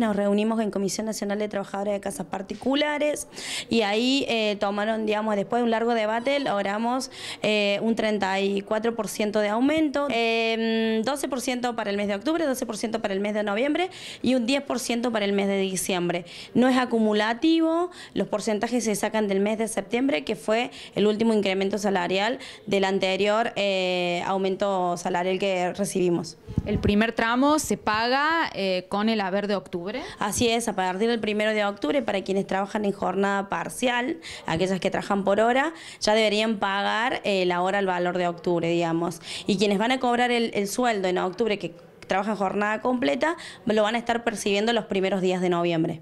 Nos reunimos en Comisión Nacional de Trabajadores de Casas Particulares y ahí eh, tomaron, digamos, después de un largo debate, logramos eh, un 34% de aumento, 12% em, para el mes de octubre, 12% para el mes de noviembre y un 10% para el mes de diciembre. No es acumulativo, los porcentajes se sacan del mes de septiembre, que fue el último incremento salarial del anterior eh, aumento salarial que recibimos. El primer tramo se paga con el haber de octubre. Así es, a partir del primero de octubre, para quienes trabajan en jornada parcial, aquellas que trabajan por hora, ya deberían pagar eh, la hora al valor de octubre, digamos. Y quienes van a cobrar el, el sueldo en octubre, que trabajan jornada completa, lo van a estar percibiendo los primeros días de noviembre.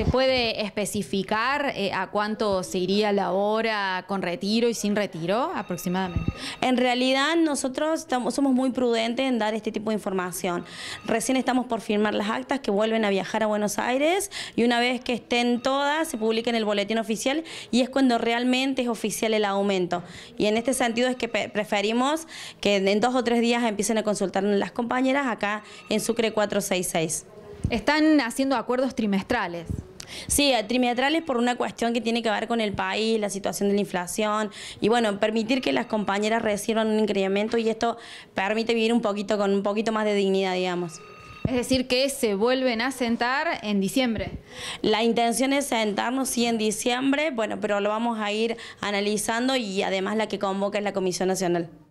¿Se puede especificar eh, a cuánto se iría la hora con retiro y sin retiro aproximadamente? En realidad nosotros somos muy prudentes en dar este tipo de información. Recién estamos por firmar las actas que vuelven a viajar a Buenos Aires y una vez que estén todas se publica en el boletín oficial y es cuando realmente es oficial el aumento. Y en este sentido es que preferimos que en dos o tres días empiecen a consultar las compañeras acá en Sucre 466. Están haciendo acuerdos trimestrales. Sí, eh, trimestrales por una cuestión que tiene que ver con el país, la situación de la inflación y bueno, permitir que las compañeras reciban un incremento y esto permite vivir un poquito con un poquito más de dignidad, digamos. Es decir, que se vuelven a sentar en diciembre. La intención es sentarnos, sí, en diciembre, bueno, pero lo vamos a ir analizando y además la que convoca es la Comisión Nacional.